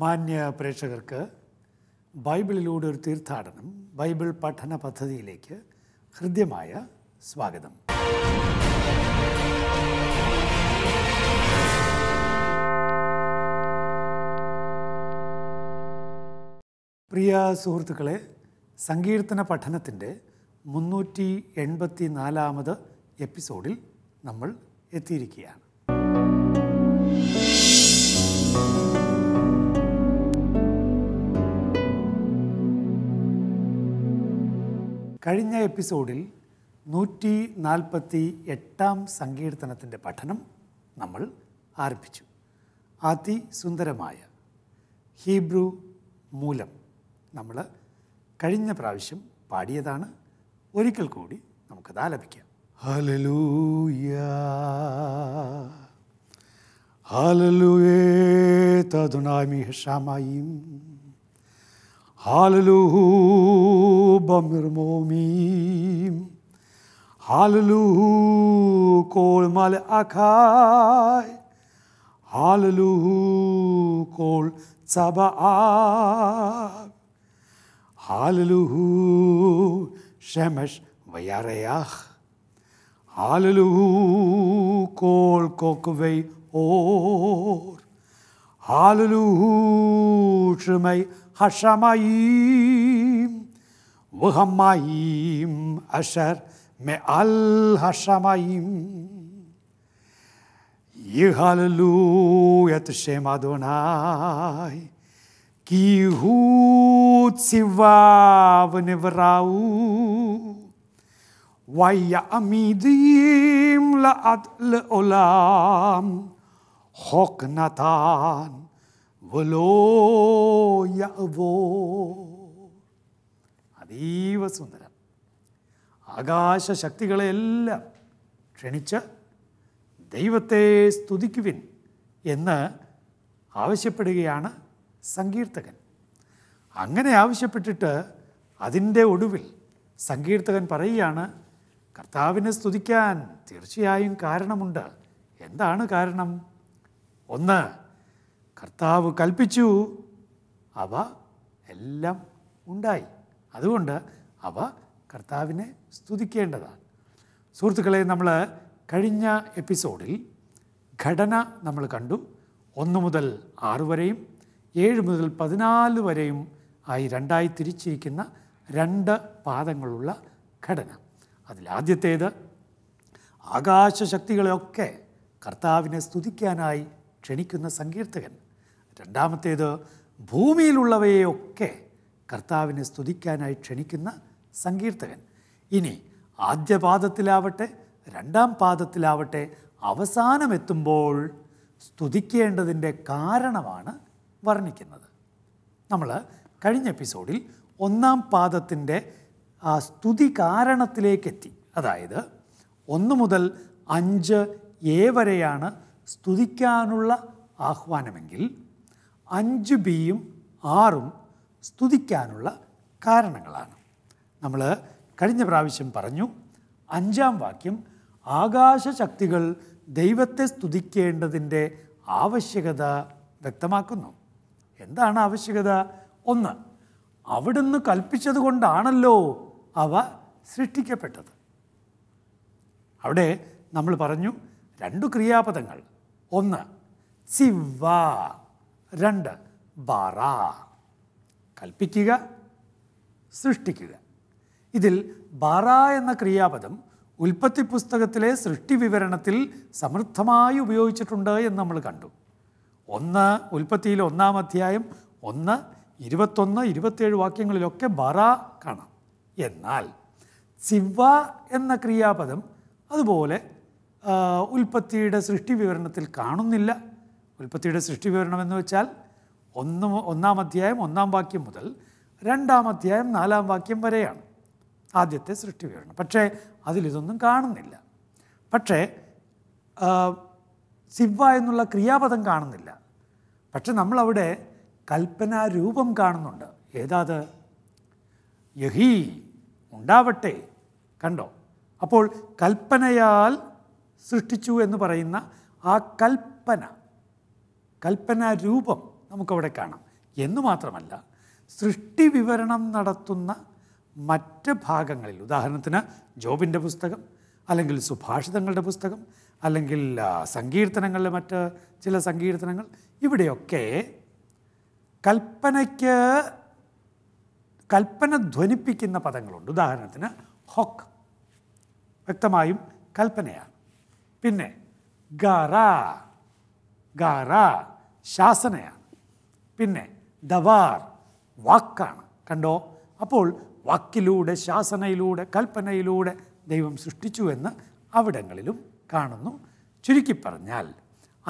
മാന്യ പ്രേക്ഷകർക്ക് ബൈബിളിലൂടെ ഒരു തീർത്ഥാടനം ബൈബിൾ പഠന പദ്ധതിയിലേക്ക് ഹൃദ്യമായ സ്വാഗതം പ്രിയ സുഹൃത്തുക്കളെ സങ്കീർത്തന പഠനത്തിൻ്റെ മുന്നൂറ്റി എൺപത്തി നാലാമത് എപ്പിസോഡിൽ നമ്മൾ എത്തിയിരിക്കുകയാണ് കഴിഞ്ഞ എപ്പിസോഡിൽ നൂറ്റി നാൽപ്പത്തി എട്ടാം സങ്കീർത്തനത്തിൻ്റെ പഠനം നമ്മൾ ആരംഭിച്ചു അതിസുന്ദരമായ ഹീബ്രു മൂലം നമ്മൾ കഴിഞ്ഞ പ്രാവശ്യം പാടിയതാണ് ഒരിക്കൽ കൂടി നമുക്കത് ആലപിക്കാം ഹലലൂയ ഹലലുയേ തതുനാമി ഹഷാമായും Hallelujah, Bamirmomim. Hallelujah, Kol Mal Akai. Hallelujah, Kol Tzaba'ab. Hallelujah, Shemesh Vayareach. Hallelujah, Kol Kokvei Or. Hallelujah, shemesh Hashamayim, Vuhamayim, Asher, Me'al Hashamayim. Yihalu et Adonai, Ki hu tzivav nevrau, Vaya amidim la'ad le'olam, Hok അതീവ സുന്ദരം ആകാശ ശക്തികളെയെല്ലാം ക്ഷണിച്ച് ദൈവത്തെ സ്തുതിക്കുവിൻ എന്ന് ആവശ്യപ്പെടുകയാണ് സങ്കീർത്തകൻ അങ്ങനെ ആവശ്യപ്പെട്ടിട്ട് അതിൻ്റെ ഒടുവിൽ സങ്കീർത്തകൻ പറയുകയാണ് കർത്താവിനെ സ്തുതിക്കാൻ തീർച്ചയായും കാരണമുണ്ട് എന്താണ് കാരണം ഒന്ന് കർത്താവ് കൽപ്പിച്ചു അവ എല്ലാം ഉണ്ടായി അതുകൊണ്ട് അവ കർത്താവിനെ സ്തുതിക്കേണ്ടതാണ് സുഹൃത്തുക്കളെ നമ്മൾ കഴിഞ്ഞ എപ്പിസോഡിൽ ഘടന നമ്മൾ കണ്ടു ഒന്ന് മുതൽ ആറ് വരെയും ഏഴ് മുതൽ പതിനാല് വരെയും ആയി രണ്ടായി തിരിച്ചിരിക്കുന്ന രണ്ട് പാദങ്ങളുള്ള ഘടന അതിലാദ്യത്തേത് ആകാശശക്തികളെയൊക്കെ കർത്താവിനെ സ്തുതിക്കാനായി ക്ഷണിക്കുന്ന സങ്കീർത്തകൻ രണ്ടാമത്തേത് ഭൂമിയിലുള്ളവയെയൊക്കെ കർത്താവിനെ സ്തുതിക്കാനായി ക്ഷണിക്കുന്ന സങ്കീർത്തകൻ ഇനി ആദ്യ പാദത്തിലാവട്ടെ രണ്ടാം പാദത്തിലാവട്ടെ അവസാനമെത്തുമ്പോൾ സ്തുതിക്കേണ്ടതിൻ്റെ കാരണമാണ് വർണ്ണിക്കുന്നത് നമ്മൾ കഴിഞ്ഞ എപ്പിസോഡിൽ ഒന്നാം പാദത്തിൻ്റെ ആ സ്തുതി കാരണത്തിലേക്കെത്തി അതായത് ഒന്ന് മുതൽ അഞ്ച് എ വരെയാണ് സ്തുതിക്കാനുള്ള ആഹ്വാനമെങ്കിൽ അഞ്ച് ബിയും ആറും സ്തുതിക്കാനുള്ള കാരണങ്ങളാണ് നമ്മൾ കഴിഞ്ഞ പ്രാവശ്യം പറഞ്ഞു അഞ്ചാം വാക്യം ആകാശശക്തികൾ ദൈവത്തെ സ്തുതിക്കേണ്ടതിൻ്റെ ആവശ്യകത വ്യക്തമാക്കുന്നു എന്താണ് ആവശ്യകത ഒന്ന് അവിടുന്ന് കൽപ്പിച്ചത് കൊണ്ടാണല്ലോ അവ സൃഷ്ടിക്കപ്പെട്ടത് അവിടെ നമ്മൾ പറഞ്ഞു രണ്ടു ക്രിയാപദങ്ങൾ ഒന്ന് സിവ രണ്ട് ബാറ കൽപ്പിക്കുക സൃഷ്ടിക്കുക ഇതിൽ ബാറ എന്ന ക്രിയാപദം ഉൽപ്പത്തി പുസ്തകത്തിലെ സൃഷ്ടി വിവരണത്തിൽ സമൃദ്ധമായി ഉപയോഗിച്ചിട്ടുണ്ട് എന്ന് നമ്മൾ കണ്ടു ഒന്ന് ഉൽപ്പത്തിയിലെ ഒന്നാം അധ്യായം ഒന്ന് ഇരുപത്തൊന്ന് ഇരുപത്തേഴ് വാക്യങ്ങളിലൊക്കെ ബറ കാണാം എന്നാൽ ചിവ എന്ന ക്രിയാപദം അതുപോലെ ഉൽപ്പത്തിയുടെ സൃഷ്ടി വിവരണത്തിൽ കാണുന്നില്ല ഉൽപ്പത്തിയുടെ സൃഷ്ടി വിവരണം എന്ന് വെച്ചാൽ ഒന്ന് ഒന്നാം അധ്യായം ഒന്നാം വാക്യം മുതൽ രണ്ടാം അധ്യായം നാലാം വാക്യം വരെയാണ് ആദ്യത്തെ സൃഷ്ടി വിവരണം പക്ഷേ അതിലിതൊന്നും കാണുന്നില്ല പക്ഷേ സിവ എന്നുള്ള ക്രിയാപദം കാണുന്നില്ല പക്ഷെ നമ്മളവിടെ കൽപ്പനാരൂപം കാണുന്നുണ്ട് ഏതാത് യഹി ഉണ്ടാവട്ടെ കണ്ടോ അപ്പോൾ കൽപ്പനയാൽ സൃഷ്ടിച്ചു എന്ന് പറയുന്ന ആ കൽപ്പന കൽപ്പനാരൂപം നമുക്കവിടെ കാണാം എന്ന് മാത്രമല്ല സൃഷ്ടി വിവരണം നടത്തുന്ന മറ്റ് ഭാഗങ്ങളിൽ ഉദാഹരണത്തിന് ജോബിൻ്റെ പുസ്തകം അല്ലെങ്കിൽ സുഭാഷിതങ്ങളുടെ പുസ്തകം അല്ലെങ്കിൽ സങ്കീർത്തനങ്ങളിലെ മറ്റ് ചില സങ്കീർത്തനങ്ങൾ ഇവിടെയൊക്കെ കൽപ്പനയ്ക്ക് കൽപ്പന ധ്വനിപ്പിക്കുന്ന പദങ്ങളുണ്ട് ഉദാഹരണത്തിന് ഹൊക്ക് വ്യക്തമായും കൽപ്പനയാണ് പിന്നെ ഗറ ഗാറ ശാസനയാണ് പിന്നെ ദവാർ വാക്കാണ് കണ്ടോ അപ്പോൾ വാക്കിലൂടെ ശാസനയിലൂടെ കൽപ്പനയിലൂടെ ദൈവം സൃഷ്ടിച്ചു എന്ന് അവിടങ്ങളിലും കാണുന്നു ചുരുക്കി പറഞ്ഞാൽ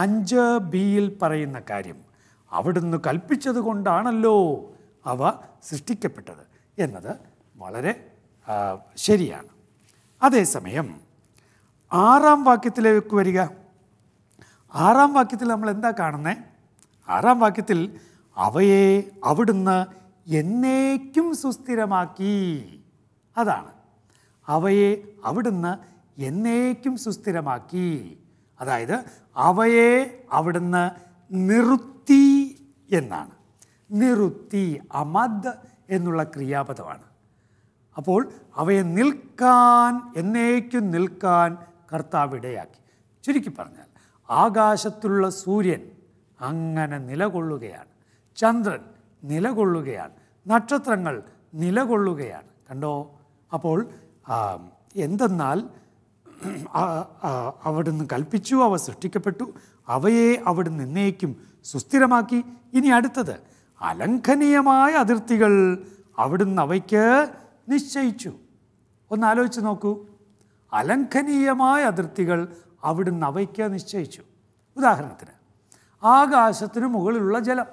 അഞ്ച് ബിയിൽ പറയുന്ന കാര്യം അവിടുന്ന് കൽപ്പിച്ചത് കൊണ്ടാണല്ലോ അവ സൃഷ്ടിക്കപ്പെട്ടത് എന്നത് വളരെ ശരിയാണ് അതേസമയം ആറാം വാക്യത്തിലേക്ക് വരിക ആറാം വാക്യത്തിൽ നമ്മൾ എന്താ കാണുന്നത് ആറാം വാക്യത്തിൽ അവയെ അവിടുന്ന് എന്നേക്കും സുസ്ഥിരമാക്കി അതാണ് അവയെ അവിടുന്ന് എന്നേക്കും സുസ്ഥിരമാക്കി അതായത് അവയെ അവിടുന്ന് നിറുത്തി എന്നാണ് നിറുത്തി അമദ് എന്നുള്ള ക്രിയാപദമാണ് അപ്പോൾ അവയെ നിൽക്കാൻ എന്നേക്കും നിൽക്കാൻ കർത്താവിടയാക്കി ചുരുക്കി പറഞ്ഞാൽ ആകാശത്തുള്ള സൂര്യൻ അങ്ങനെ നിലകൊള്ളുകയാണ് ചന്ദ്രൻ നിലകൊള്ളുകയാണ് നക്ഷത്രങ്ങൾ നിലകൊള്ളുകയാണ് കണ്ടോ അപ്പോൾ എന്തെന്നാൽ അവിടുന്ന് കൽപ്പിച്ചു അവ സൃഷ്ടിക്കപ്പെട്ടു അവയെ അവിടുന്ന് എന്നേക്കും സുസ്ഥിരമാക്കി ഇനി അടുത്തത് അലംഘനീയമായ അതിർത്തികൾ അവിടുന്ന് അവയ്ക്ക് നിശ്ചയിച്ചു ഒന്ന് ആലോചിച്ച് നോക്കൂ അലംഘനീയമായ അതിർത്തികൾ അവിടുന്ന് അവയ്ക്ക നിശ്ചയിച്ചു ഉദാഹരണത്തിന് ആകാശത്തിന് മുകളിലുള്ള ജലം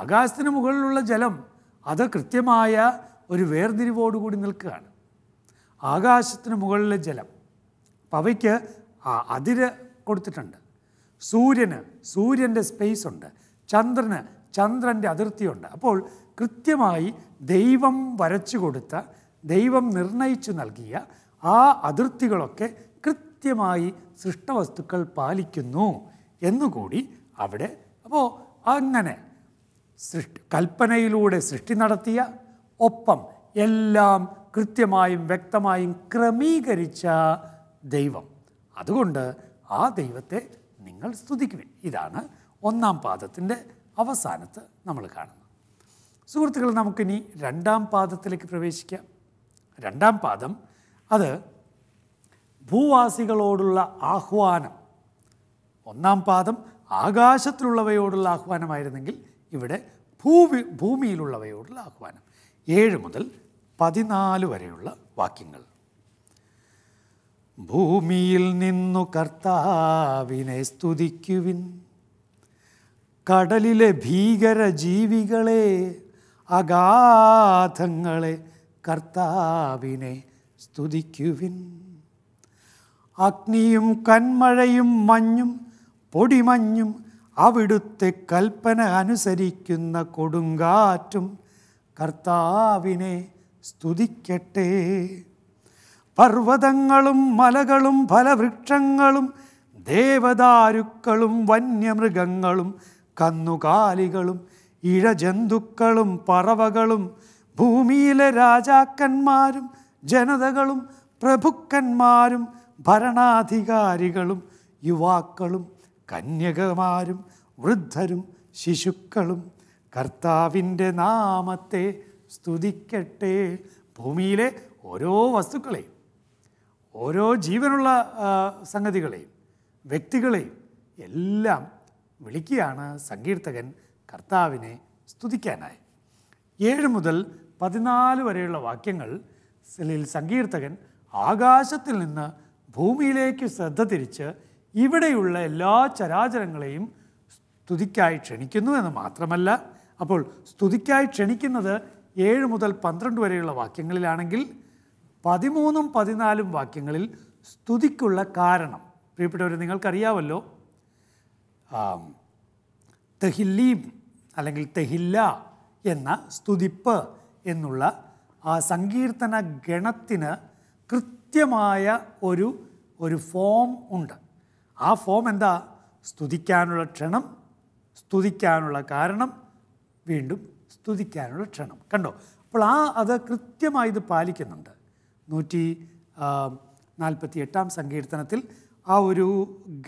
ആകാശത്തിന് മുകളിലുള്ള ജലം അത് കൃത്യമായ ഒരു വേർതിരിവോടുകൂടി നിൽക്കുകയാണ് ആകാശത്തിന് മുകളിലെ ജലം അപ്പം അവയ്ക്ക് അതിര് കൊടുത്തിട്ടുണ്ട് സൂര്യന് സൂര്യൻ്റെ സ്പേസ് ഉണ്ട് ചന്ദ്രന് ചന്ദ്രൻ്റെ അതിർത്തിയുണ്ട് അപ്പോൾ കൃത്യമായി ദൈവം വരച്ചു കൊടുത്ത ദൈവം നിർണയിച്ചു നൽകിയ ആ അതിർത്തികളൊക്കെ കൃത്യമായി സൃഷ്ടവസ്തുക്കൾ പാലിക്കുന്നു എന്നുകൂടി അവിടെ അപ്പോൾ അങ്ങനെ സൃഷ്ടി കൽപ്പനയിലൂടെ സൃഷ്ടി നടത്തിയ ഒപ്പം എല്ലാം കൃത്യമായും വ്യക്തമായും ക്രമീകരിച്ച ദൈവം അതുകൊണ്ട് ആ ദൈവത്തെ നിങ്ങൾ സ്തുതിക്കുവിൻ ഇതാണ് ഒന്നാം പാദത്തിൻ്റെ അവസാനത്ത് നമ്മൾ കാണുന്നത് സുഹൃത്തുക്കൾ നമുക്കിനി രണ്ടാം പാദത്തിലേക്ക് പ്രവേശിക്കാം രണ്ടാം പാദം അത് ഭൂവാസികളോടുള്ള ആഹ്വാനം ഒന്നാം പാദം ആകാശത്തിലുള്ളവയോടുള്ള ആഹ്വാനമായിരുന്നെങ്കിൽ ഇവിടെ ഭൂവി ഭൂമിയിലുള്ളവയോടുള്ള ആഹ്വാനം ഏഴ് മുതൽ പതിനാല് വരെയുള്ള വാക്യങ്ങൾ ഭൂമിയിൽ നിന്നു കർത്താവിനെ സ്തുതിക്കുവിൻ കടലിലെ ഭീകര ജീവികളെ അഗാധങ്ങളെ കർത്താവിനെ സ്തുതിക്കുവിൻ അഗ്നിയും കന്മഴയും മഞ്ഞും പൊടിമഞ്ഞും അവിടുത്തെ കൽപ്പന അനുസരിക്കുന്ന കൊടുങ്കാറ്റും കർത്താവിനെ സ്തുതിക്കട്ടെ പർവ്വതങ്ങളും മലകളും ഫലവൃക്ഷങ്ങളും ദേവദാരുക്കളും വന്യമൃഗങ്ങളും കന്നുകാലികളും ഇഴജന്തുക്കളും പറവകളും ഭൂമിയിലെ രാജാക്കന്മാരും ജനതകളും പ്രഭുക്കന്മാരും ഭരണാധികാരികളും യുവാക്കളും കന്യകമാരും വൃദ്ധരും ശിശുക്കളും കർത്താവിൻ്റെ നാമത്തെ സ്തുതിക്കട്ടെ ഭൂമിയിലെ ഓരോ വസ്തുക്കളെയും ഓരോ ജീവനുള്ള സംഗതികളെയും വ്യക്തികളെയും എല്ലാം വിളിക്കുകയാണ് സങ്കീർത്തകൻ കർത്താവിനെ സ്തുതിക്കാനായി ഏഴ് മുതൽ പതിനാല് വരെയുള്ള വാക്യങ്ങളിൽ സങ്കീർത്തകൻ ആകാശത്തിൽ നിന്ന് ഭൂമിയിലേക്ക് ശ്രദ്ധ തിരിച്ച് ഇവിടെയുള്ള എല്ലാ ചരാചരങ്ങളെയും സ്തുതിക്കായി ക്ഷണിക്കുന്നു എന്ന് മാത്രമല്ല അപ്പോൾ സ്തുതിക്കായി ക്ഷണിക്കുന്നത് ഏഴ് മുതൽ പന്ത്രണ്ട് വരെയുള്ള വാക്യങ്ങളിലാണെങ്കിൽ പതിമൂന്നും പതിനാലും വാക്യങ്ങളിൽ സ്തുതിക്കുള്ള കാരണം പ്രിയപ്പെട്ടവർ നിങ്ങൾക്കറിയാവല്ലോ തെഹില്ലീം അല്ലെങ്കിൽ തെഹില്ല എന്ന സ്തുതിപ്പ് എന്നുള്ള ആ സങ്കീർത്തന ഗണത്തിന് കൃത്യമായ ഒരു ഒരു ഫോം ഉണ്ട് ആ ഫോം എന്താ സ്തുതിക്കാനുള്ള ക്ഷണം സ്തുതിക്കാനുള്ള കാരണം വീണ്ടും സ്തുതിക്കാനുള്ള ക്ഷണം കണ്ടോ അപ്പോൾ ആ അത് കൃത്യമായി ഇത് പാലിക്കുന്നുണ്ട് നൂറ്റി നാൽപ്പത്തി എട്ടാം സങ്കീർത്തനത്തിൽ ആ ഒരു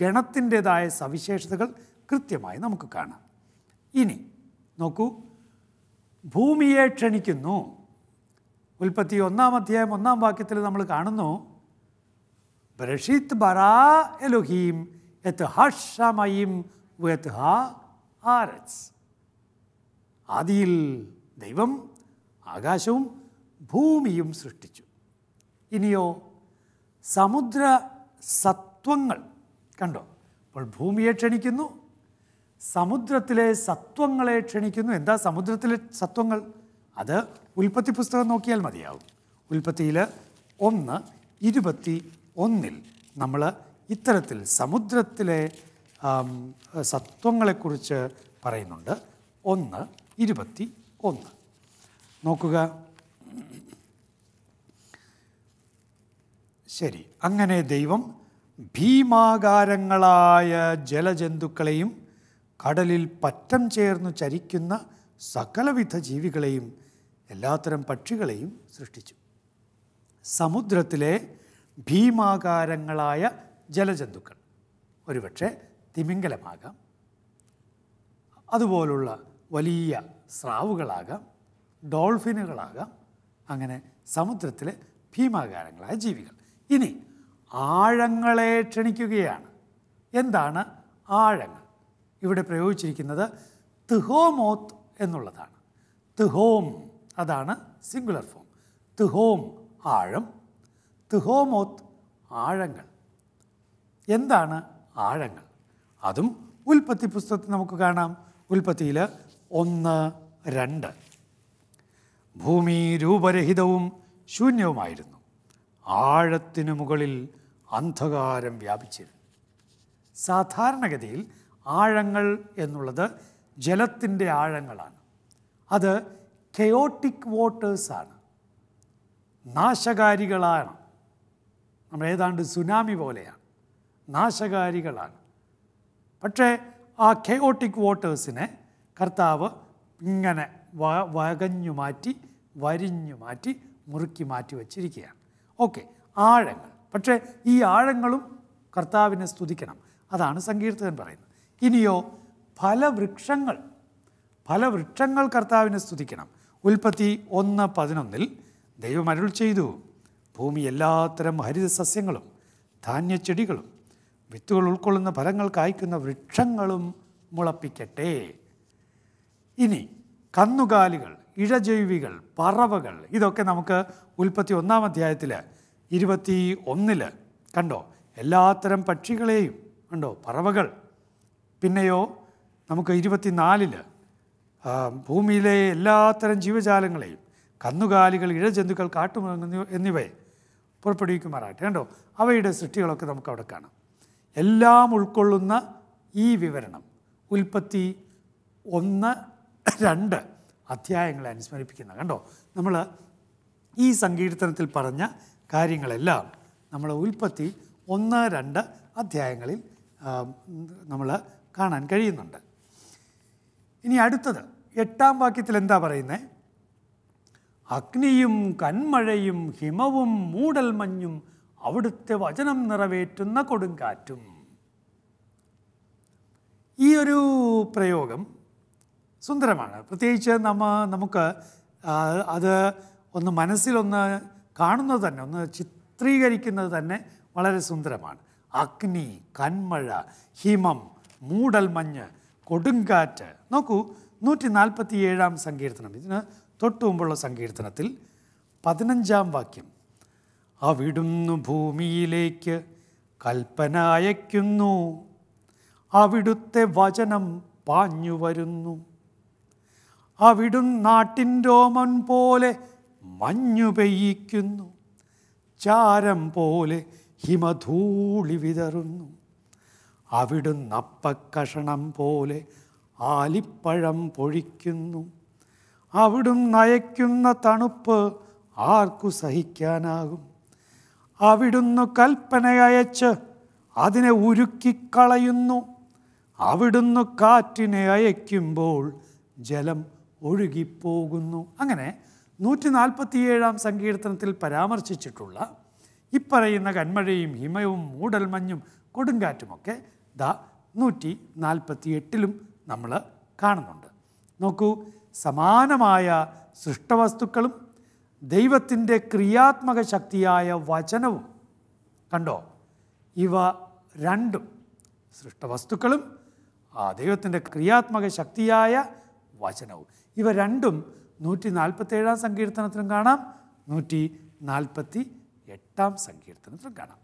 ഗണത്തിൻ്റെതായ സവിശേഷതകൾ കൃത്യമായി നമുക്ക് കാണാം ഇനി നോക്കൂ ഭൂമിയെ ക്ഷണിക്കുന്നു ഉൽപ്പത്തി ഒന്നാം അധ്യായം ഒന്നാം വാക്യത്തിൽ നമ്മൾ കാണുന്നു ബ്രഷിത് ബറാ എലുഹീം എത്ത് ഹഷമയും വെത്ത് ഹാ ആരസ് ആദിയിൽ ദൈവം ആകാശവും ഭൂമിയും സൃഷ്ടിച്ചു ഇനിയോ സമുദ്ര സത്വങ്ങൾ കണ്ടോ അപ്പോൾ ഭൂമിയെ ക്ഷണിക്കുന്നു സമുദ്രത്തിലെ സത്വങ്ങളെ ക്ഷണിക്കുന്നു എന്താ സമുദ്രത്തിലെ സത്വങ്ങൾ അത് ഉൽപ്പത്തി പുസ്തകം നോക്കിയാൽ മതിയാവും ഉൽപ്പത്തിയിൽ ഒന്ന് ഇരുപത്തി ഒന്നിൽ നമ്മൾ ഇത്തരത്തിൽ സമുദ്രത്തിലെ സത്വങ്ങളെക്കുറിച്ച് പറയുന്നുണ്ട് ഒന്ന് ഇരുപത്തി ഒന്ന് നോക്കുക ശരി അങ്ങനെ ദൈവം ഭീമാകാരങ്ങളായ ജലജന്തുക്കളെയും കടലിൽ പറ്റം ചേർന്ന് ചരിക്കുന്ന സകലവിധ ജീവികളെയും എല്ലാത്തരം പക്ഷികളെയും സൃഷ്ടിച്ചു സമുദ്രത്തിലെ ഭീമാകാരങ്ങളായ ജലജന്തുക്കൾ ഒരുപക്ഷെ തിമിംഗലമാകാം അതുപോലുള്ള വലിയ സ്രാവുകളാകാം ഡോൾഫിനുകളാകാം അങ്ങനെ സമുദ്രത്തിലെ ഭീമാകാരങ്ങളായ ജീവികൾ ഇനി ആഴങ്ങളെ ക്ഷണിക്കുകയാണ് എന്താണ് ആഴങ്ങൾ ഇവിടെ പ്രയോഗിച്ചിരിക്കുന്നത് തിഹോമോത്ത് എന്നുള്ളതാണ് തിഹോം അതാണ് സിംഗുലർ ഫോം തുഹോം ആഴം തുഹോമോത്ത് ആഴങ്ങൾ എന്താണ് ആഴങ്ങൾ അതും ഉൽപ്പത്തി പുസ്തകത്തിൽ നമുക്ക് കാണാം ഉൽപ്പത്തിയിൽ ഒന്ന് രണ്ട് ഭൂമി രൂപരഹിതവും ശൂന്യവുമായിരുന്നു ആഴത്തിന് മുകളിൽ അന്ധകാരം വ്യാപിച്ചിരുന്നു സാധാരണഗതിയിൽ ആഴങ്ങൾ എന്നുള്ളത് ജലത്തിൻ്റെ ആഴങ്ങളാണ് അത് കെയോട്ടിക് വോട്ടേഴ്സാണ് നാശകാരികളാണ് നമ്മൾ ഏതാണ്ട് സുനാമി പോലെയാണ് നാശകാരികളാണ് പക്ഷേ ആ കെയോട്ടിക് വോട്ടേഴ്സിനെ കർത്താവ് ഇങ്ങനെ വ വകഞ്ഞു മാറ്റി വരിഞ്ഞു മാറ്റി മുറുക്കി മാറ്റി വച്ചിരിക്കുകയാണ് ഓക്കെ ആഴങ്ങൾ പക്ഷേ ഈ ആഴങ്ങളും കർത്താവിനെ സ്തുതിക്കണം അതാണ് സങ്കീർത്തകൻ പറയുന്നത് ഇനിയോ ഫലവൃക്ഷങ്ങൾ ഫലവൃക്ഷങ്ങൾ കർത്താവിനെ സ്തുതിക്കണം ഉൽപ്പത്തി ഒന്ന് പതിനൊന്നിൽ ദൈവം അരുൾ ചെയ്തു ഭൂമി എല്ലാത്തരം ഹരിതസസ്യങ്ങളും ധാന്യച്ചെടികളും വിത്തുകൾ ഉൾക്കൊള്ളുന്ന ഫലങ്ങൾ കായ്ക്കുന്ന വൃക്ഷങ്ങളും മുളപ്പിക്കട്ടെ ഇനി കന്നുകാലികൾ ഇഴജൈവികൾ പറവകൾ ഇതൊക്കെ നമുക്ക് ഉൽപ്പത്തി ഒന്നാം അധ്യായത്തിൽ ഇരുപത്തി ഒന്നിൽ കണ്ടോ എല്ലാത്തരം പക്ഷികളെയും കണ്ടോ പറവകൾ പിന്നെയോ നമുക്ക് ഇരുപത്തിനാലിൽ ഭൂമിയിലെ എല്ലാത്തരം ജീവജാലങ്ങളെയും കന്നുകാലികൾ ഇഴജന്തുക്കൾ കാട്ടുമൃഗങ്ങൾ എന്നിവയെ പുറപ്പെടുവിക്കുമാറാകട്ടെ കണ്ടോ അവയുടെ സൃഷ്ടികളൊക്കെ നമുക്ക് അവിടെ കാണാം എല്ലാം ഉൾക്കൊള്ളുന്ന ഈ വിവരണം ഉൽപ്പത്തി ഒന്ന് രണ്ട് അധ്യായങ്ങളെ അനുസ്മരിപ്പിക്കുന്ന കണ്ടോ നമ്മൾ ഈ സങ്കീർത്തനത്തിൽ പറഞ്ഞ കാര്യങ്ങളെല്ലാം നമ്മൾ ഉൽപ്പത്തി ഒന്ന് രണ്ട് അധ്യായങ്ങളിൽ നമ്മൾ കാണാൻ കഴിയുന്നുണ്ട് ഇനി അടുത്തത് എട്ടാം വാക്യത്തിൽ എന്താ പറയുന്നത് അഗ്നിയും കന്മഴയും ഹിമവും മൂടൽമഞ്ഞും അവിടുത്തെ വചനം നിറവേറ്റുന്ന കൊടുങ്കാറ്റും ഈ ഒരു പ്രയോഗം സുന്ദരമാണ് പ്രത്യേകിച്ച് നമ്മ നമുക്ക് അത് ഒന്ന് മനസ്സിലൊന്ന് കാണുന്നത് തന്നെ ഒന്ന് ചിത്രീകരിക്കുന്നത് തന്നെ വളരെ സുന്ദരമാണ് അഗ്നി കന്മഴ ഹിമം മൂടൽമഞ്ഞ് കൊടുങ്കാറ്റ് നോക്കൂ നൂറ്റി നാൽപ്പത്തി ഏഴാം സങ്കീർത്തനം ഇതിന് തൊട്ടു മുമ്പുള്ള സങ്കീർത്തനത്തിൽ പതിനഞ്ചാം വാക്യം അവിടുന്നു ഭൂമിയിലേക്ക് കൽപ്പന അയക്കുന്നു അവിടുത്തെ വചനം പാഞ്ഞു വരുന്നു അവിടും രോമൻ പോലെ മഞ്ഞു പെയ്യിക്കുന്നു ചാരം പോലെ ഹിമധൂളി വിതറുന്നു അവിടുന്ന് അപ്പക്കഷണം പോലെ ആലിപ്പഴം പൊഴിക്കുന്നു അവിടും നയക്കുന്ന തണുപ്പ് ആർക്കു സഹിക്കാനാകും അവിടുന്ന് കൽപ്പന അയച്ച് അതിനെ ഉരുക്കിക്കളയുന്നു അവിടുന്ന് കാറ്റിനെ അയയ്ക്കുമ്പോൾ ജലം ഒഴുകിപ്പോകുന്നു അങ്ങനെ നൂറ്റി നാൽപ്പത്തിയേഴാം സങ്കീർത്തനത്തിൽ പരാമർശിച്ചിട്ടുള്ള ഇപ്പറയുന്ന കന്മഴയും ഹിമയവും മൂടൽമഞ്ഞും കൊടുങ്കാറ്റുമൊക്കെ ദ നൂറ്റി നാൽപ്പത്തിയെട്ടിലും നമ്മൾ കാണുന്നുണ്ട് നോക്കൂ സമാനമായ സൃഷ്ടവസ്തുക്കളും ദൈവത്തിൻ്റെ ക്രിയാത്മക ശക്തിയായ വചനവും കണ്ടോ ഇവ രണ്ടും സൃഷ്ടവസ്തുക്കളും ആ ദൈവത്തിൻ്റെ ക്രിയാത്മക ശക്തിയായ വചനവും ഇവ രണ്ടും നൂറ്റി ഏഴാം സങ്കീർത്തനത്തിലും കാണാം നൂറ്റി നാൽപ്പത്തി എട്ടാം സങ്കീർത്തനത്തിലും കാണാം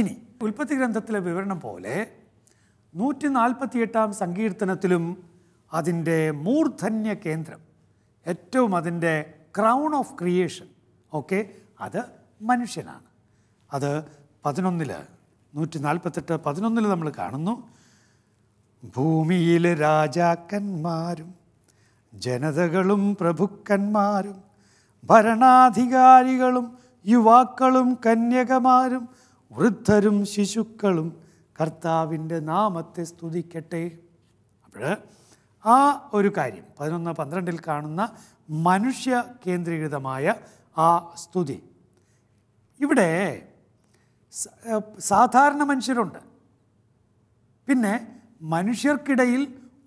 ഇനി ഉൽപ്പത്തി ഗ്രന്ഥത്തിലെ വിവരണം പോലെ നൂറ്റി എട്ടാം സങ്കീർത്തനത്തിലും അതിൻ്റെ മൂർധന്യ കേന്ദ്രം ഏറ്റവും അതിൻ്റെ ക്രൗൺ ഓഫ് ക്രിയേഷൻ ഓക്കെ അത് മനുഷ്യനാണ് അത് പതിനൊന്നിൽ നൂറ്റി നാൽപ്പത്തെട്ട് പതിനൊന്നിൽ നമ്മൾ കാണുന്നു ഭൂമിയിലെ രാജാക്കന്മാരും ജനതകളും പ്രഭുക്കന്മാരും ഭരണാധികാരികളും യുവാക്കളും കന്യകമാരും വൃദ്ധരും ശിശുക്കളും കർത്താവിൻ്റെ നാമത്തെ സ്തുതിക്കട്ടെ അപ്പോൾ ആ ഒരു കാര്യം പതിനൊന്ന് പന്ത്രണ്ടിൽ കാണുന്ന മനുഷ്യ കേന്ദ്രീകൃതമായ ആ സ്തുതി ഇവിടെ സാധാരണ മനുഷ്യരുണ്ട് പിന്നെ മനുഷ്യർക്കിടയിൽ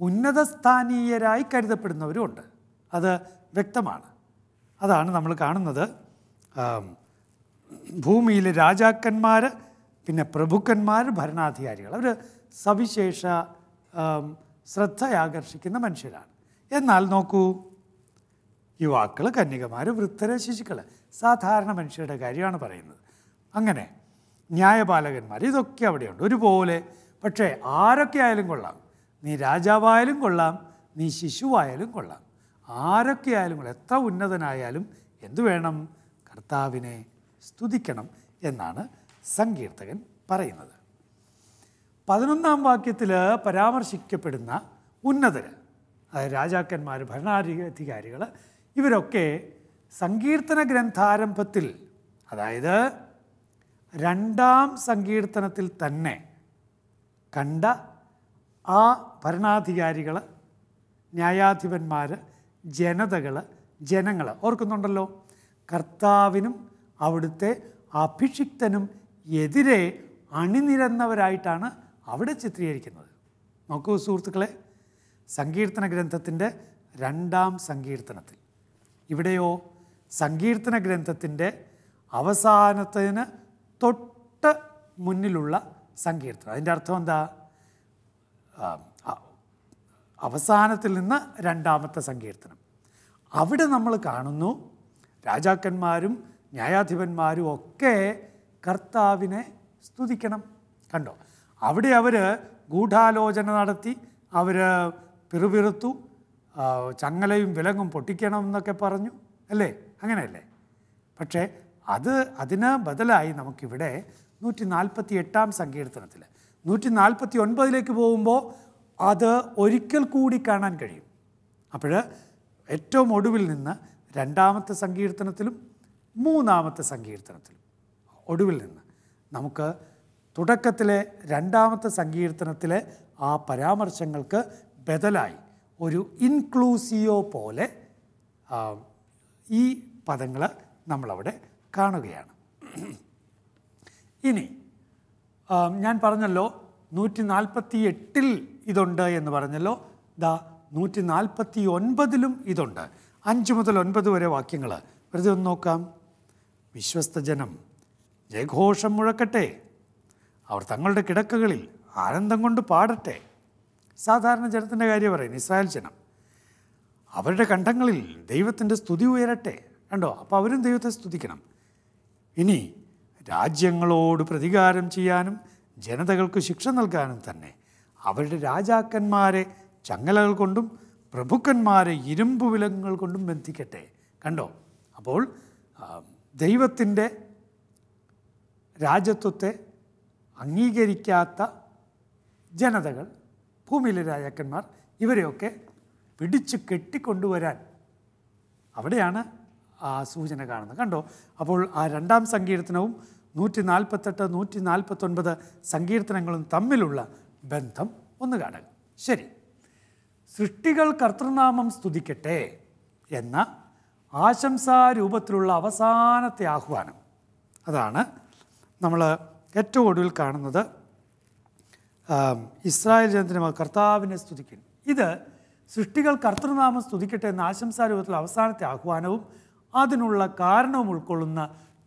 ഉന്നതസ്ഥാനീയരായി കരുതപ്പെടുന്നവരുമുണ്ട് അത് വ്യക്തമാണ് അതാണ് നമ്മൾ കാണുന്നത് ഭൂമിയിലെ രാജാക്കന്മാർ പിന്നെ പ്രഭുക്കന്മാർ ഭരണാധികാരികൾ അവർ സവിശേഷ ശ്രദ്ധയാകർഷിക്കുന്ന മനുഷ്യരാണ് എന്നാൽ നോക്കൂ യുവാക്കൾ കന്യകമാർ വൃദ്ധര് ശിശുക്കൾ സാധാരണ മനുഷ്യരുടെ കാര്യമാണ് പറയുന്നത് അങ്ങനെ ന്യായപാലകന്മാർ ഇതൊക്കെ അവിടെയുണ്ട് ഒരുപോലെ പക്ഷേ ആരൊക്കെ ആയാലും കൊള്ളാം നീ രാജാവായാലും കൊള്ളാം നീ ശിശുവായാലും കൊള്ളാം ആരൊക്കെ ആയാലും കൊള്ളാം എത്ര ഉന്നതനായാലും എന്തു വേണം കർത്താവിനെ സ്തുതിക്കണം എന്നാണ് സങ്കീർത്തകൻ പറയുന്നത് പതിനൊന്നാം വാക്യത്തിൽ പരാമർശിക്കപ്പെടുന്ന ഉന്നതർ അതായത് രാജാക്കന്മാർ ഭരണാധികാരികൾ ഇവരൊക്കെ സങ്കീർത്തന ഗ്രന്ഥാരംഭത്തിൽ അതായത് രണ്ടാം സങ്കീർത്തനത്തിൽ തന്നെ കണ്ട ആ ഭരണാധികാരികൾ ന്യായാധിപന്മാർ ജനതകൾ ജനങ്ങൾ ഓർക്കുന്നുണ്ടല്ലോ കർത്താവിനും അവിടുത്തെ അഭിഷിക്തനും എതിരെ അണിനിരന്നവരായിട്ടാണ് അവിടെ ചിത്രീകരിക്കുന്നത് നോക്കൂ സുഹൃത്തുക്കളെ സങ്കീർത്തന ഗ്രന്ഥത്തിൻ്റെ രണ്ടാം സങ്കീർത്തനത്തിൽ ഇവിടെയോ സങ്കീർത്തന ഗ്രന്ഥത്തിൻ്റെ അവസാനത്തിന് തൊട്ട് മുന്നിലുള്ള സങ്കീർത്തനം അതിൻ്റെ അർത്ഥം എന്താ അവസാനത്തിൽ നിന്ന് രണ്ടാമത്തെ സങ്കീർത്തനം അവിടെ നമ്മൾ കാണുന്നു രാജാക്കന്മാരും ന്യായാധിപന്മാരും ഒക്കെ കർത്താവിനെ സ്തുതിക്കണം കണ്ടോ അവിടെ അവർ ഗൂഢാലോചന നടത്തി അവർ പിറുപിറുത്തു ചങ്ങലയും വിലങ്ങും പൊട്ടിക്കണം എന്നൊക്കെ പറഞ്ഞു അല്ലേ അങ്ങനെയല്ലേ പക്ഷേ അത് അതിന് ബദലായി നമുക്കിവിടെ നൂറ്റി നാൽപ്പത്തി എട്ടാം സങ്കീർത്തനത്തിൽ നൂറ്റി നാൽപ്പത്തി ഒൻപതിലേക്ക് പോകുമ്പോൾ അത് ഒരിക്കൽ കൂടി കാണാൻ കഴിയും അപ്പോൾ ഏറ്റവും ഒടുവിൽ നിന്ന് രണ്ടാമത്തെ സങ്കീർത്തനത്തിലും മൂന്നാമത്തെ സങ്കീർത്തനത്തിലും ഒടുവിൽ നിന്ന് നമുക്ക് തുടക്കത്തിലെ രണ്ടാമത്തെ സങ്കീർത്തനത്തിലെ ആ പരാമർശങ്ങൾക്ക് ബദലായി ഒരു ഇൻക്ലൂസിയോ പോലെ ഈ പദങ്ങൾ നമ്മളവിടെ കാണുകയാണ് ഇനി ഞാൻ പറഞ്ഞല്ലോ നൂറ്റി നാൽപ്പത്തി എട്ടിൽ ഇതുണ്ട് എന്ന് പറഞ്ഞല്ലോ ദ നൂറ്റി നാൽപ്പത്തി ഒൻപതിലും ഇതുണ്ട് അഞ്ച് മുതൽ ഒൻപത് വരെ വാക്യങ്ങൾ വെറുതെ ഒന്ന് നോക്കാം വിശ്വസ്തജനം ജയഘോഷം മുഴക്കട്ടെ അവർ തങ്ങളുടെ കിടക്കകളിൽ ആനന്ദം കൊണ്ട് പാടട്ടെ സാധാരണ ജനത്തിൻ്റെ കാര്യം പറയും ഇസ്രായേൽ ജനം അവരുടെ കണ്ഠങ്ങളിൽ ദൈവത്തിൻ്റെ സ്തുതി ഉയരട്ടെ കണ്ടോ അപ്പോൾ അവരും ദൈവത്തെ സ്തുതിക്കണം ഇനി രാജ്യങ്ങളോട് പ്രതികാരം ചെയ്യാനും ജനതകൾക്ക് ശിക്ഷ നൽകാനും തന്നെ അവരുടെ രാജാക്കന്മാരെ ചങ്ങലകൾ കൊണ്ടും പ്രഭുക്കന്മാരെ ഇരുമ്പ് വിലങ്ങൾ കൊണ്ടും ബന്ധിക്കട്ടെ കണ്ടോ അപ്പോൾ ദൈവത്തിൻ്റെ രാജ്യത്വത്തെ അംഗീകരിക്കാത്ത ജനതകൾ ഭൂമിയിലെ രാജാക്കന്മാർ ഇവരെയൊക്കെ പിടിച്ച് കെട്ടിക്കൊണ്ടുവരാൻ അവിടെയാണ് ആ സൂചന കാണുന്നത് കണ്ടോ അപ്പോൾ ആ രണ്ടാം സങ്കീർത്തനവും നൂറ്റി നാൽപ്പത്തെട്ട് നൂറ്റി നാൽപ്പത്തൊൻപത് സങ്കീർത്തനങ്ങളും തമ്മിലുള്ള ബന്ധം ഒന്ന് കാണുക ശരി സൃഷ്ടികൾ കർത്തൃനാമം സ്തുതിക്കട്ടെ എന്ന ആശംസാരൂപത്തിലുള്ള അവസാനത്തെ ആഹ്വാനം അതാണ് നമ്മൾ ഏറ്റവും ഒടുവിൽ കാണുന്നത് ഇസ്രായേൽ ജനത്തിന് കർത്താവിനെ സ്തുതിക്കുന്നു ഇത് സൃഷ്ടികൾ കർത്തൃനാമം സ്തുതിക്കട്ടെ എന്ന ആശംസാരൂപത്തിൽ അവസാനത്തെ ആഹ്വാനവും അതിനുള്ള കാരണവും ഉൾക്കൊള്ളുന്ന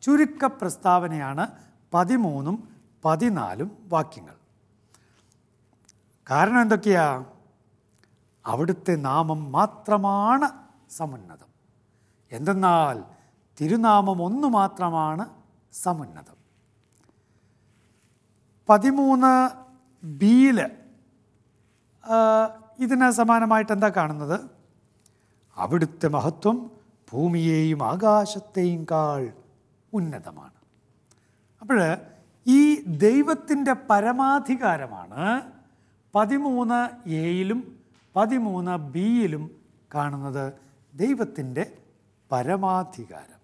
ചുരുക്ക പ്രസ്താവനയാണ് പതിമൂന്നും പതിനാലും വാക്യങ്ങൾ കാരണം എന്തൊക്കെയാ അവിടുത്തെ നാമം മാത്രമാണ് സമുന്നതം എന്തെന്നാൽ തിരുനാമം ഒന്നു മാത്രമാണ് സമുന്നതം പതിമൂന്ന് ബിയിൽ ഇതിന് സമാനമായിട്ട് എന്താ കാണുന്നത് അവിടുത്തെ മഹത്വം ഭൂമിയെയും ആകാശത്തെയും കാൾ ഉന്നതമാണ് അപ്പോൾ ഈ ദൈവത്തിൻ്റെ പരമാധികാരമാണ് പതിമൂന്ന് എയിലും പതിമൂന്ന് ബിയിലും കാണുന്നത് ദൈവത്തിൻ്റെ പരമാധികാരം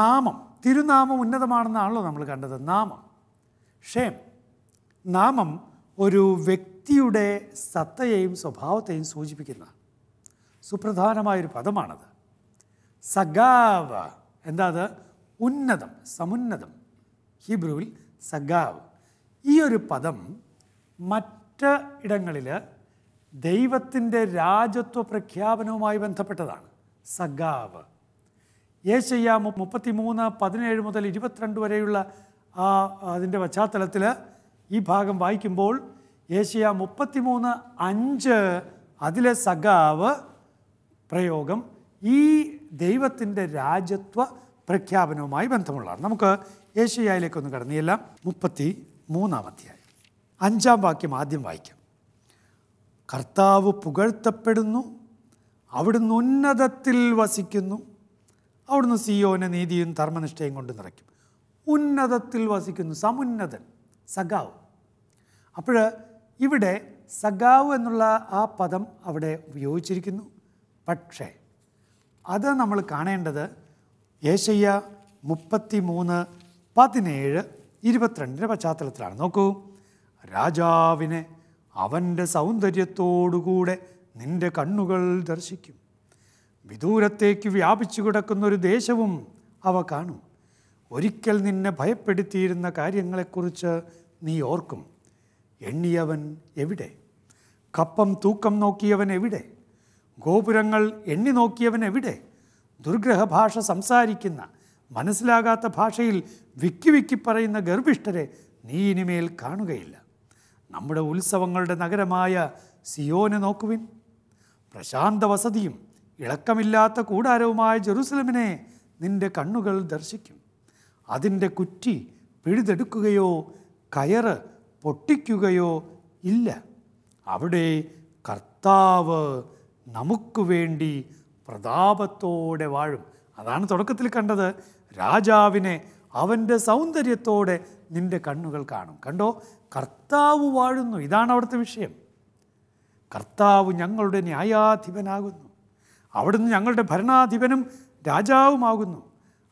നാമം തിരുനാമം ഉന്നതമാണെന്നാണല്ലോ നമ്മൾ കണ്ടത് നാമം ഷേം നാമം ഒരു വ്യക്തിയുടെ സത്തയെയും സ്വഭാവത്തെയും സൂചിപ്പിക്കുന്ന സുപ്രധാനമായൊരു പദമാണത് സഗാവ് എന്താ അത് ഉന്നതം സമുന്നതം ഹീബ്രുവിൽ സഗാവ് ഈ ഒരു പദം മറ്റ് ഇടങ്ങളിൽ ദൈവത്തിൻ്റെ രാജത്വ പ്രഖ്യാപനവുമായി ബന്ധപ്പെട്ടതാണ് സഗാവ് യേശയ്യ മുപ്പത്തിമൂന്ന് പതിനേഴ് മുതൽ ഇരുപത്തിരണ്ട് വരെയുള്ള ആ അതിൻ്റെ പശ്ചാത്തലത്തിൽ ഈ ഭാഗം വായിക്കുമ്പോൾ ഏഷ്യ മൂന്ന് അഞ്ച് അതിലെ സഖാവ് പ്രയോഗം ഈ ദൈവത്തിൻ്റെ രാജ്യത്വ പ്രഖ്യാപനവുമായി ബന്ധമുള്ളതാണ് നമുക്ക് ഏഷ്യയിലേക്കൊന്ന് കടന്നില്ല മുപ്പത്തി മൂന്നാം അധ്യായം അഞ്ചാം വാക്യം ആദ്യം വായിക്കാം കർത്താവ് പുകഴ്ത്തപ്പെടുന്നു അവിടുന്ന് ഉന്നതത്തിൽ വസിക്കുന്നു അവിടുന്ന് സിയോനെ നീതിയും ധർമ്മനിഷ്ഠയും കൊണ്ട് നിറയ്ക്കും ഉന്നതത്തിൽ വസിക്കുന്നു സമുന്നതൻ സഖാവ് അപ്പോൾ ഇവിടെ സഖാവ് എന്നുള്ള ആ പദം അവിടെ ഉപയോഗിച്ചിരിക്കുന്നു പക്ഷേ അത് നമ്മൾ കാണേണ്ടത് ഏശയ്യ മുപ്പത്തി മൂന്ന് പതിനേഴ് ഇരുപത്തിരണ്ടിൻ്റെ പശ്ചാത്തലത്തിലാണ് നോക്കൂ രാജാവിനെ അവൻ്റെ സൗന്ദര്യത്തോടുകൂടെ നിൻ്റെ കണ്ണുകൾ ദർശിക്കും വിദൂരത്തേക്ക് വ്യാപിച്ചു കിടക്കുന്നൊരു ദേശവും അവ കാണും ഒരിക്കൽ നിന്നെ ഭയപ്പെടുത്തിയിരുന്ന കാര്യങ്ങളെക്കുറിച്ച് നീ ഓർക്കും എണ്ണിയവൻ എവിടെ കപ്പം തൂക്കം നോക്കിയവൻ എവിടെ ഗോപുരങ്ങൾ എണ്ണി നോക്കിയവൻ എവിടെ ദുർഗ്രഹ ഭാഷ സംസാരിക്കുന്ന മനസ്സിലാകാത്ത ഭാഷയിൽ വിക്കി വിക്കി പറയുന്ന ഗർഭിഷ്ഠരെ നീ ഇനിമേൽ കാണുകയില്ല നമ്മുടെ ഉത്സവങ്ങളുടെ നഗരമായ സിയോനെ നോക്കുവിൻ പ്രശാന്ത വസതിയും ഇളക്കമില്ലാത്ത കൂടാരവുമായ ജെറുസലമിനെ നിന്റെ കണ്ണുകൾ ദർശിക്കും അതിൻ്റെ കുറ്റി പിഴുതെടുക്കുകയോ കയറ് പൊട്ടിക്കുകയോ ഇല്ല അവിടെ കർത്താവ് നമുക്ക് വേണ്ടി പ്രതാപത്തോടെ വാഴും അതാണ് തുടക്കത്തിൽ കണ്ടത് രാജാവിനെ അവൻ്റെ സൗന്ദര്യത്തോടെ നിൻ്റെ കണ്ണുകൾ കാണും കണ്ടോ കർത്താവ് വാഴുന്നു ഇതാണ് അവിടുത്തെ വിഷയം കർത്താവ് ഞങ്ങളുടെ ന്യായാധിപനാകുന്നു അവിടുന്ന് ഞങ്ങളുടെ ഭരണാധിപനും രാജാവുമാകുന്നു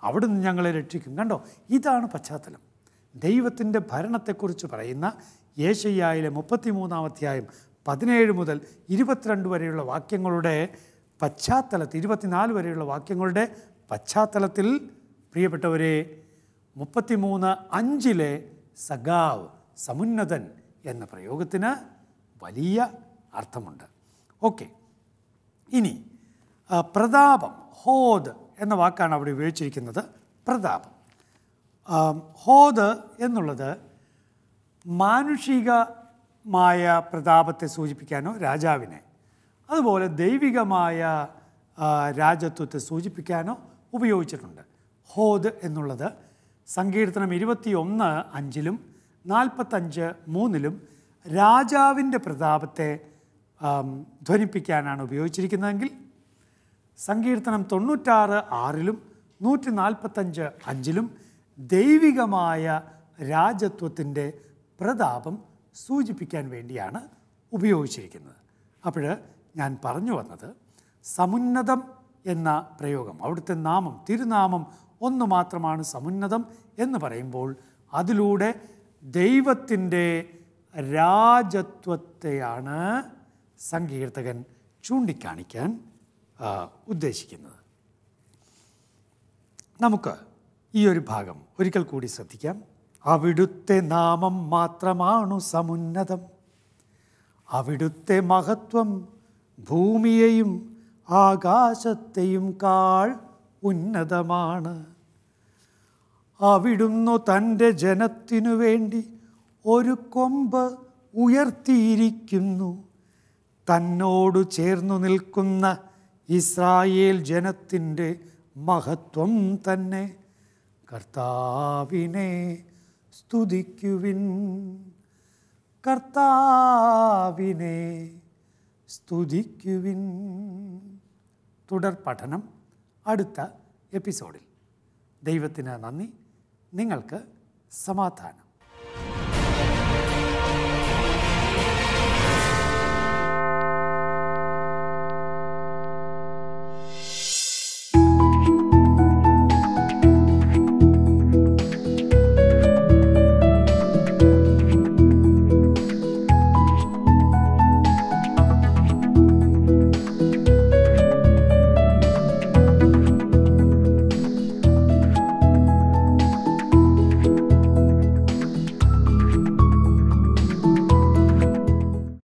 അവിടുന്ന് ഞങ്ങളെ രക്ഷിക്കും കണ്ടോ ഇതാണ് പശ്ചാത്തലം ദൈവത്തിൻ്റെ ഭരണത്തെക്കുറിച്ച് പറയുന്ന ഏഷ്യയായിലെ മുപ്പത്തിമൂന്നാം അധ്യായം പതിനേഴ് മുതൽ ഇരുപത്തിരണ്ട് വരെയുള്ള വാക്യങ്ങളുടെ പശ്ചാത്തലത്തിൽ ഇരുപത്തിനാല് വരെയുള്ള വാക്യങ്ങളുടെ പശ്ചാത്തലത്തിൽ പ്രിയപ്പെട്ടവരെ മുപ്പത്തിമൂന്ന് അഞ്ചിലെ സഖാവ് സമുന്നതൻ എന്ന പ്രയോഗത്തിന് വലിയ അർത്ഥമുണ്ട് ഓക്കെ ഇനി പ്രതാപം ഹോദ് എന്ന വാക്കാണ് അവിടെ ഉപയോഗിച്ചിരിക്കുന്നത് പ്രതാപം ഹോദ് എന്നുള്ളത് മാനുഷികമായ പ്രതാപത്തെ സൂചിപ്പിക്കാനോ രാജാവിനെ അതുപോലെ ദൈവികമായ രാജത്വത്തെ സൂചിപ്പിക്കാനോ ഉപയോഗിച്ചിട്ടുണ്ട് ഹോദ് എന്നുള്ളത് സങ്കീർത്തനം ഇരുപത്തി ഒന്ന് അഞ്ചിലും നാൽപ്പത്തഞ്ച് മൂന്നിലും രാജാവിൻ്റെ പ്രതാപത്തെ ധ്വനിപ്പിക്കാനാണ് ഉപയോഗിച്ചിരിക്കുന്നതെങ്കിൽ സങ്കീർത്തനം തൊണ്ണൂറ്റാറ് ആറിലും നൂറ്റി നാൽപ്പത്തഞ്ച് അഞ്ചിലും ദൈവികമായ രാജത്വത്തിൻ്റെ പ്രതാപം സൂചിപ്പിക്കാൻ വേണ്ടിയാണ് ഉപയോഗിച്ചിരിക്കുന്നത് അപ്പോൾ ഞാൻ പറഞ്ഞു വന്നത് സമുന്നതം എന്ന പ്രയോഗം അവിടുത്തെ നാമം തിരുനാമം ഒന്ന് മാത്രമാണ് സമുന്നതം എന്ന് പറയുമ്പോൾ അതിലൂടെ ദൈവത്തിൻ്റെ രാജത്വത്തെയാണ് സങ്കീർത്തകൻ ചൂണ്ടിക്കാണിക്കാൻ ഉദ്ദേശിക്കുന്നത് നമുക്ക് ഈ ഒരു ഭാഗം ഒരിക്കൽ കൂടി ശ്രദ്ധിക്കാം അവിടുത്തെ നാമം മാത്രമാണു സമുന്നതം അവിടുത്തെ മഹത്വം ഭൂമിയെയും ആകാശത്തെയും കാൾ ഉന്നതമാണ് അവിടുന്നു തൻ്റെ ജനത്തിനു വേണ്ടി ഒരു കൊമ്പ് ഉയർത്തിയിരിക്കുന്നു തന്നോടു ചേർന്നു നിൽക്കുന്ന ഇസ്രായേൽ ജനത്തിൻ്റെ മഹത്വം തന്നെ കർത്താവിനെ സ്തുതിക്കുവിൻ കർത്താവിനെ സ്തുതിക്കുവിൻ തുടർ പഠനം അടുത്ത എപ്പിസോഡിൽ ദൈവത്തിന് നന്ദി നിങ്ങൾക്ക് സമാധാനം